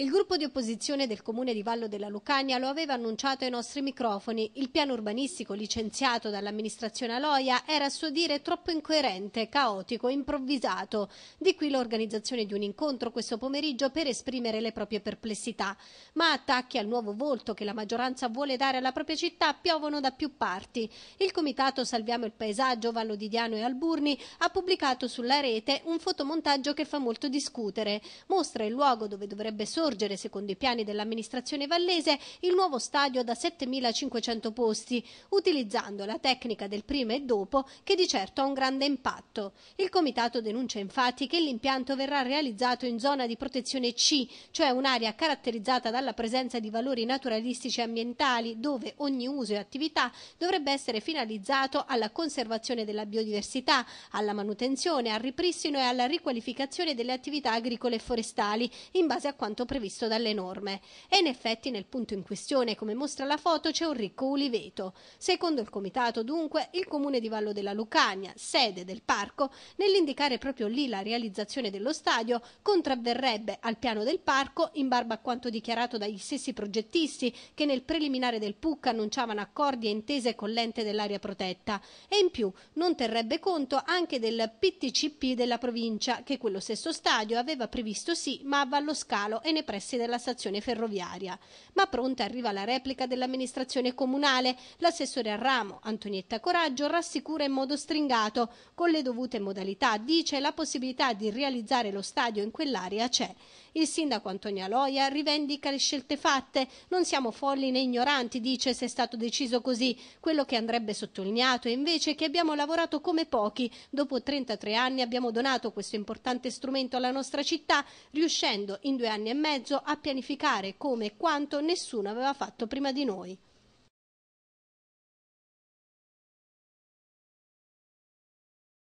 Il gruppo di opposizione del comune di Vallo della Lucania lo aveva annunciato ai nostri microfoni. Il piano urbanistico licenziato dall'amministrazione Aloia era a suo dire troppo incoerente, caotico, improvvisato. Di qui l'organizzazione di un incontro questo pomeriggio per esprimere le proprie perplessità. Ma attacchi al nuovo volto che la maggioranza vuole dare alla propria città piovono da più parti. Il comitato Salviamo il paesaggio Vallo di Diano e Alburni ha pubblicato sulla rete un fotomontaggio che fa molto discutere. Mostra il luogo dove dovrebbe sorgere sorgere, secondo i piani dell'amministrazione vallese, il nuovo stadio da 7.500 posti, utilizzando la tecnica del prima e dopo che di certo ha un grande impatto. Il comitato denuncia infatti che l'impianto verrà realizzato in zona di protezione C, cioè un'area caratterizzata dalla presenza di valori naturalistici e ambientali, dove ogni uso e attività dovrebbe essere finalizzato alla conservazione della biodiversità, alla manutenzione, al ripristino e alla riqualificazione delle attività agricole e forestali, in base a quanto previsto dalle norme. E in effetti nel punto in questione, come mostra la foto, c'è un ricco uliveto. Secondo il comitato, dunque, il comune di Vallo della Lucania, sede del parco, nell'indicare proprio lì la realizzazione dello stadio, contravverrebbe al piano del parco in barba a quanto dichiarato dagli stessi progettisti che nel preliminare del PUC annunciavano accordi e intese con l'ente dell'area protetta e in più non terrebbe conto anche del PTCP della provincia che quello stesso stadio aveva previsto sì ma a Vallo Scalo e ne nei pressi della stazione ferroviaria. Ma pronta arriva la replica dell'amministrazione comunale. L'assessore a ramo, Antonietta Coraggio, rassicura in modo stringato. Con le dovute modalità, dice, la possibilità di realizzare lo stadio in quell'area c'è. Il sindaco Antonio Aloia rivendica le scelte fatte. Non siamo folli né ignoranti, dice, se è stato deciso così. Quello che andrebbe sottolineato è invece che abbiamo lavorato come pochi. Dopo 33 anni abbiamo donato questo importante strumento alla nostra città, riuscendo in due anni e mezzo mezzo a pianificare come e quanto nessuno aveva fatto prima di noi.